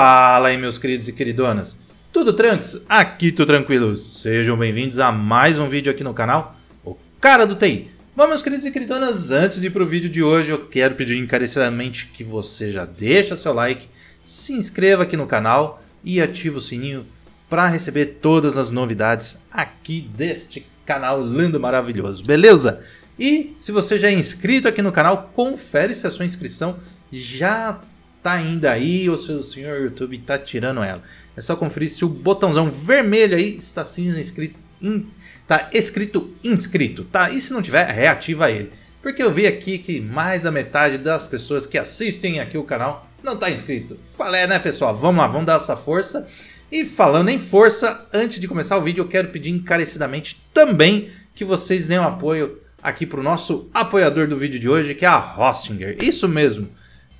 Fala aí, meus queridos e queridonas. Tudo tranks? Aqui tudo tranquilo. Sejam bem-vindos a mais um vídeo aqui no canal, o Cara do TI. Bom, meus queridos e queridonas, antes de ir pro vídeo de hoje, eu quero pedir encarecidamente que você já deixa seu like, se inscreva aqui no canal e ative o sininho para receber todas as novidades aqui deste canal lindo maravilhoso, beleza? E se você já é inscrito aqui no canal, confere se a sua inscrição já Tá ainda aí ou se o senhor YouTube está tirando ela. É só conferir se o botãozão vermelho aí está cinza inscrito. In, tá escrito inscrito, tá? E se não tiver, reativa ele. Porque eu vi aqui que mais da metade das pessoas que assistem aqui o canal não está inscrito. Qual é, né, pessoal? Vamos lá, vamos dar essa força. E falando em força, antes de começar o vídeo, eu quero pedir encarecidamente também que vocês deem um apoio aqui para o nosso apoiador do vídeo de hoje, que é a Hostinger. Isso mesmo.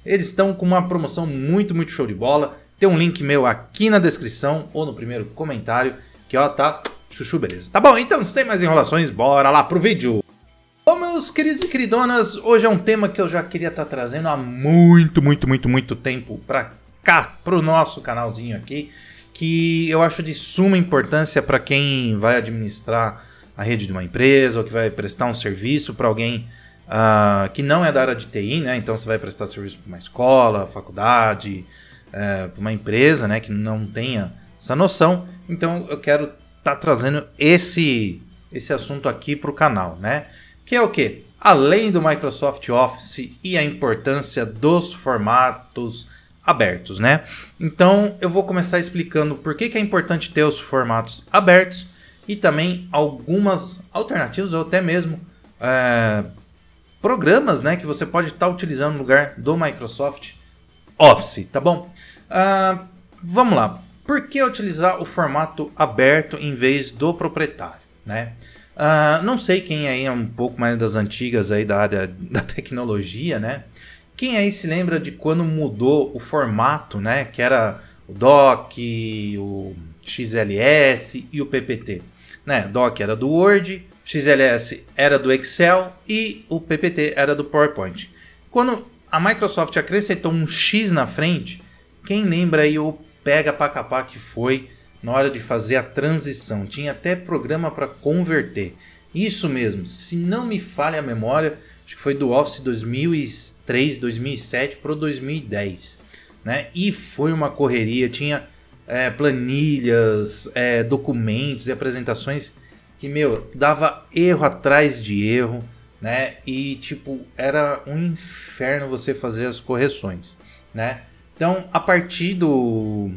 Eles estão com uma promoção muito, muito show de bola. Tem um link meu aqui na descrição ou no primeiro comentário que ó, tá chuchu beleza. Tá bom, então sem mais enrolações, bora lá pro vídeo. Bom, meus queridos e queridonas, hoje é um tema que eu já queria estar tá trazendo há muito, muito, muito, muito tempo pra cá, pro nosso canalzinho aqui, que eu acho de suma importância para quem vai administrar a rede de uma empresa ou que vai prestar um serviço para alguém uh, que não é da área de TI, né? Então você vai prestar serviço para uma escola, faculdade, é, para uma empresa, né? Que não tenha essa noção. Então eu quero estar tá trazendo esse esse assunto aqui para o canal, né? Que é o que? Além do Microsoft Office e a importância dos formatos abertos, né? Então eu vou começar explicando por que, que é importante ter os formatos abertos e também algumas alternativas ou até mesmo é, programas né, que você pode estar tá utilizando no lugar do Microsoft Office, tá bom? Ah, vamos lá. Por que utilizar o formato aberto em vez do proprietário? Né? Ah, não sei quem aí é um pouco mais das antigas aí da área da tecnologia, né? Quem aí se lembra de quando mudou o formato, né? Que era o DOC, o XLS e o PPT. Né? DOC era do Word, XLS era do Excel e o PPT era do PowerPoint. Quando a Microsoft acrescentou um X na frente, quem lembra aí o pega pra capar que foi na hora de fazer a transição? Tinha até programa para converter. Isso mesmo, se não me falha a memória, acho que foi do Office 2003, 2007 para 2010. Né? E foi uma correria, tinha é, planilhas, é, documentos e apresentações que, meu, dava erro atrás de erro, né? E, tipo, era um inferno você fazer as correções, né? Então, a partir do,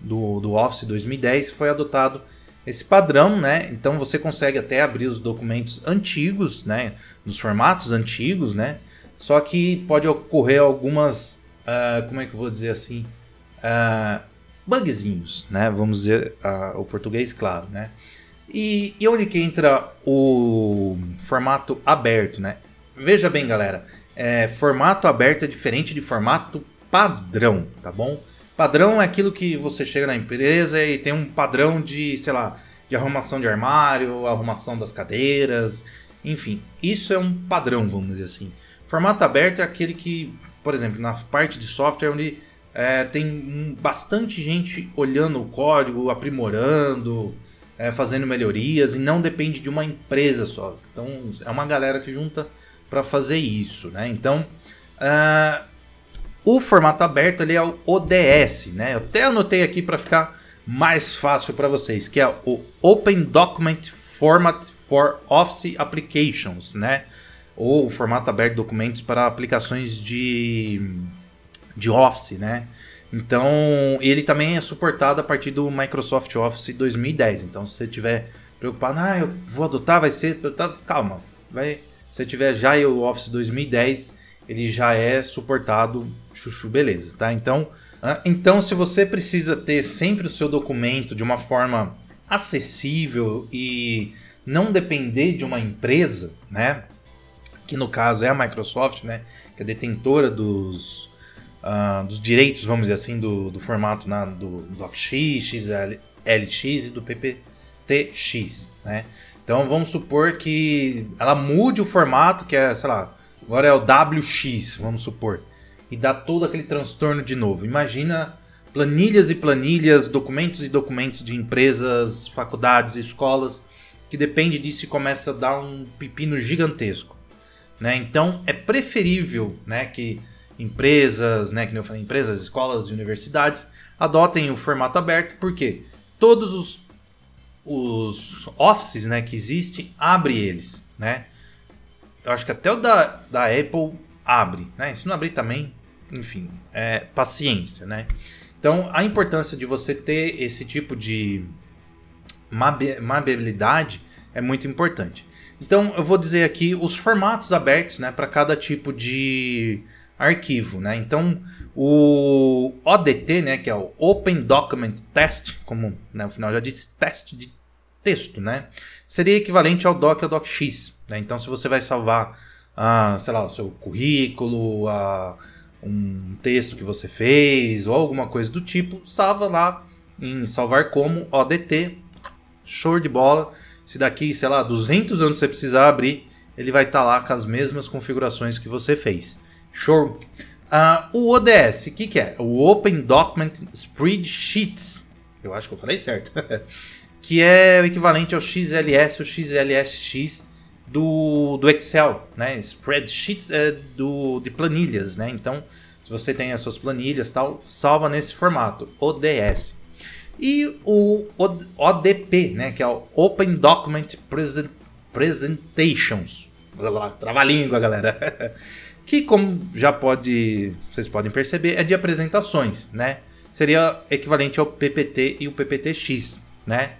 do, do Office 2010 foi adotado esse padrão, né? Então você consegue até abrir os documentos antigos, né? Nos formatos antigos, né? Só que pode ocorrer algumas, uh, como é que eu vou dizer assim, uh, bugzinhos, né? Vamos dizer uh, o português claro, né? E, e onde que entra o formato aberto, né? Veja bem, galera. É, formato aberto é diferente de formato padrão, tá bom? Padrão é aquilo que você chega na empresa e tem um padrão de, sei lá, de arrumação de armário, arrumação das cadeiras, enfim, isso é um padrão, vamos dizer assim. Formato aberto é aquele que, por exemplo, na parte de software onde é, tem bastante gente olhando o código, aprimorando, é, fazendo melhorias e não depende de uma empresa só. Então é uma galera que junta para fazer isso, né? Então uh, o formato aberto é o ODS, né? Eu até anotei aqui para ficar mais fácil para vocês, que é o Open Document Format for Office Applications, né? Ou o formato aberto de documentos para aplicações de, de Office, né? Então, ele também é suportado a partir do Microsoft Office 2010. Então, se você tiver preocupado, ah, eu vou adotar, vai ser calma. Vai, se você tiver já o Office 2010, ele já é suportado, chuchu, beleza, tá? Então, ah, então se você precisa ter sempre o seu documento de uma forma acessível e não depender de uma empresa, né? Que no caso é a Microsoft, né? Que é detentora dos uh, dos direitos, vamos dizer assim, do, do formato do DocX, XLX e do PPTX, né? Então vamos supor que ela mude o formato, que é, sei lá, agora é o WX, vamos supor, e dá todo aquele transtorno de novo. Imagina planilhas e planilhas, documentos e documentos de empresas, faculdades, escolas, que depende disso e começa a dar um pepino gigantesco. Né? Então é preferível né, que empresas, né, que eu falei, empresas, escolas universidades adotem o formato aberto, porque todos os, os offices né, que existem abrem eles. Né? Eu acho que até o da, da Apple abre. Né? Se não abrir também, enfim, é, paciência. Né? Então, a importância de você ter esse tipo de mabilidade é muito importante. Então, eu vou dizer aqui os formatos abertos né, para cada tipo de arquivo, né? Então, o ODT, né, que é o Open Document Test, como né, no final já disse, teste de texto, né? Seria equivalente ao doc ou docx, né? Então, se você vai salvar, ah, sei lá, o seu currículo, ah, um texto que você fez ou alguma coisa do tipo, salva lá em salvar como ODT, show de bola. Se daqui, sei lá, 200 anos você precisar abrir, ele vai estar tá lá com as mesmas configurações que você fez. Show. Uh, ah, o ODS, o que, que é? O Open Document Spreadsheets. Eu acho que eu falei certo. que é o equivalente ao XLS, o XLSX do, do Excel, né? Spreadsheets é do, de planilhas, né? Então, se você tem as suas planilhas tal, salva nesse formato, ODS. E o ODP, né? Que é o Open Document Present Presentations. Trava-língua, galera. que como já pode, vocês podem perceber, é de apresentações, né? Seria equivalente ao PPT e o PPTX, né?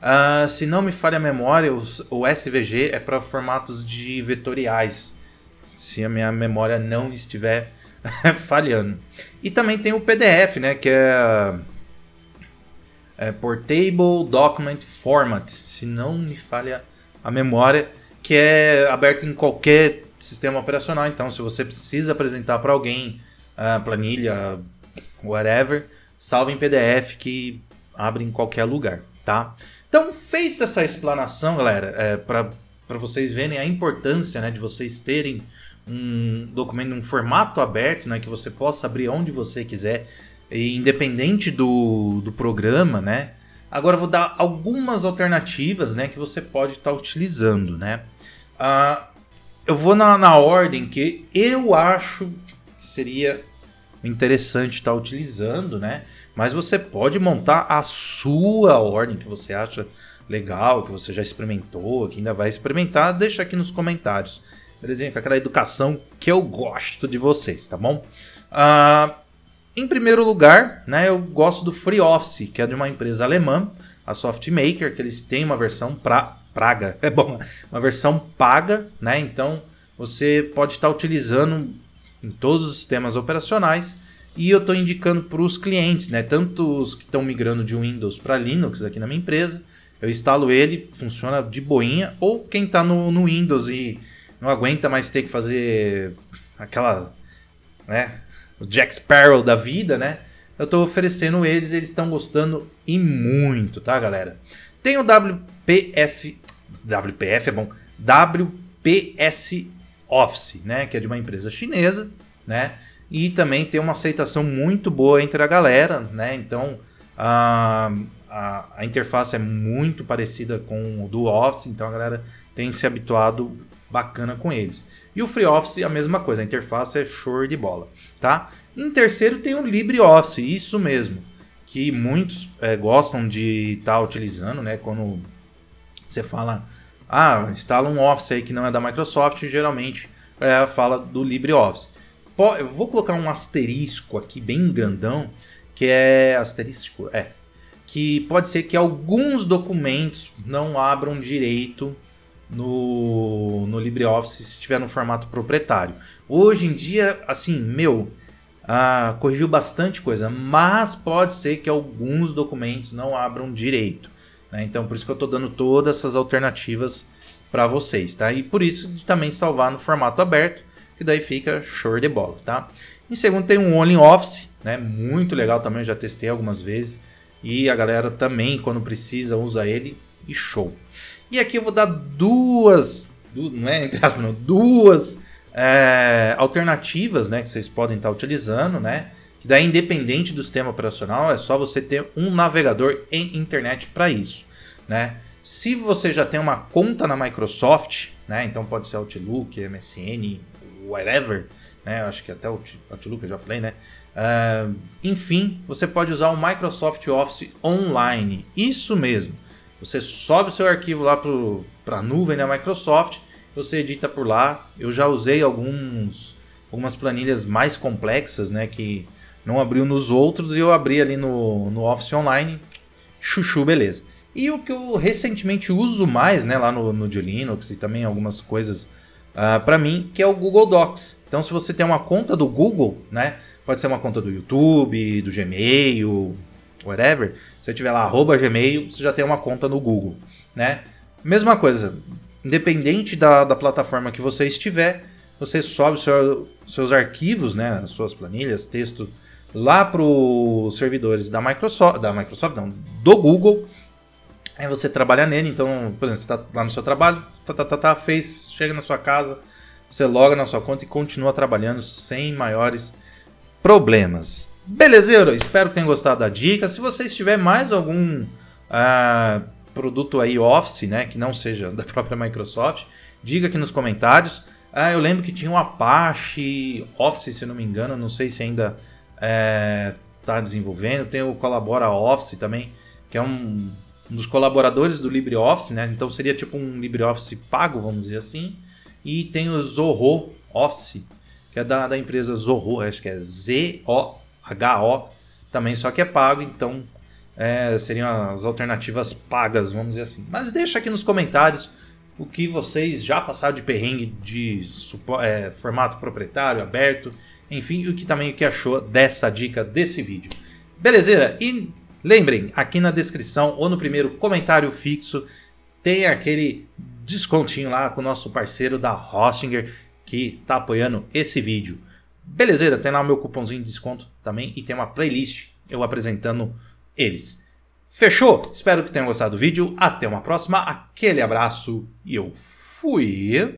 Uh, se não me falha a memória, os, o SVG é para formatos de vetoriais, se a minha memória não estiver falhando. E também tem o PDF, né? Que é, é Portable Document Format, se não me falha a memória, que é aberto em qualquer sistema operacional. Então, se você precisa apresentar para alguém a ah, planilha, whatever, salve em PDF que abre em qualquer lugar, tá? Então, feita essa explanação, galera, é, para vocês verem a importância né, de vocês terem um documento, um formato aberto, né, que você possa abrir onde você quiser, independente do, do programa, né? Agora eu vou dar algumas alternativas, né, que você pode estar tá utilizando, né? Ah, eu vou na, na ordem que eu acho que seria interessante estar tá utilizando, né? Mas você pode montar a sua ordem que você acha legal, que você já experimentou, que ainda vai experimentar, deixa aqui nos comentários. Belezinha? Com aquela educação que eu gosto de vocês, tá bom? Ah, em primeiro lugar, né, eu gosto do FreeOffice, que é de uma empresa alemã, a SoftMaker, que eles têm uma versão para praga, é bom, uma versão paga, né? Então você pode estar utilizando em todos os sistemas operacionais e eu estou indicando para os clientes, né? Tanto os que estão migrando de Windows para Linux aqui na minha empresa, eu instalo ele, funciona de boinha, ou quem está no, no Windows e não aguenta mais ter que fazer aquela, né? O Jack Sparrow da vida, né? Eu estou oferecendo eles, eles estão gostando e muito, tá, galera? Tem o WPF WPF é bom, WPS Office, né, que é de uma empresa chinesa, né, e também tem uma aceitação muito boa entre a galera, né, então a, a, a interface é muito parecida com o do Office, então a galera tem se habituado bacana com eles. E o Free é a mesma coisa, a interface é show de bola, tá? Em terceiro tem o LibreOffice, isso mesmo, que muitos é, gostam de estar tá utilizando, né? Quando você fala ah, instala um Office aí que não é da Microsoft, geralmente ela é, fala do LibreOffice. Eu vou colocar um asterisco aqui bem grandão, que é asterisco, é, que pode ser que alguns documentos não abram direito no, no LibreOffice se tiver no formato proprietário. Hoje em dia, assim, meu, ah, corrigiu bastante coisa, mas pode ser que alguns documentos não abram direito. Né? Então, por isso que eu estou dando todas essas alternativas para vocês, tá? E por isso de também salvar no formato aberto, que daí fica show de bola, tá? Em segundo tem um All in Office, né? Muito legal também, eu já testei algumas vezes. E a galera também, quando precisa, usa ele e show. E aqui eu vou dar duas, não é entre aspas, não, duas é, alternativas, né? Que vocês podem estar tá utilizando, né? Daí, independente do sistema operacional, é só você ter um navegador em internet para isso, né? Se você já tem uma conta na Microsoft, né? Então pode ser Outlook, MSN, whatever, né? Acho que até o Outlook eu já falei, né? Uh, enfim, você pode usar o Microsoft Office online. Isso mesmo. Você sobe seu arquivo lá para a nuvem da Microsoft, você edita por lá. Eu já usei alguns algumas planilhas mais complexas, né? Que não abriu nos outros e eu abri ali no, no Office Online. Chuchu, beleza. E o que eu recentemente uso mais, né, lá no, no de Linux e também algumas coisas uh, ah, para mim, que é o Google Docs. Então, se você tem uma conta do Google, né, pode ser uma conta do YouTube, do Gmail, whatever. Se você tiver lá arroba Gmail, você já tem uma conta no Google, né? Mesma coisa, independente da, da plataforma que você estiver, você sobe seu, seus arquivos, né, suas planilhas, texto lá para os servidores da Microsoft, da Microsoft, não, do Google. Aí você trabalha nele, então, por exemplo, você está lá no seu trabalho, tá, tá, tá, tá, fez, chega na sua casa, você loga na sua conta e continua trabalhando sem maiores problemas. Beleza, Euro? Espero que tenham gostado da dica. Se você tiver mais algum ah, produto aí Office, né, que não seja da própria Microsoft, diga aqui nos comentários. Ah, eu lembro que tinha um Apache Office, se não me engano, não sei se ainda está é, desenvolvendo. Tem o Colabora Office também, que é um, um dos colaboradores do LibreOffice, né? Então seria tipo um LibreOffice pago, vamos dizer assim. E tem o Zorro Office, que é da, da empresa Zorro, acho que é Z-O-H-O, também só que é pago, então é, seriam as alternativas pagas, vamos dizer assim. Mas deixa aqui nos comentários o que vocês já passaram de perrengue de é, formato proprietário, aberto enfim, o que também o que achou dessa dica desse vídeo. Beleza? E lembrem, aqui na descrição ou no primeiro comentário fixo tem aquele descontinho lá com o nosso parceiro da Hostinger que está apoiando esse vídeo. Beleza? Tem lá o meu cupomzinho de desconto também e tem uma playlist eu apresentando eles. Fechou? Espero que tenham gostado do vídeo. Até uma próxima. Aquele abraço e eu fui.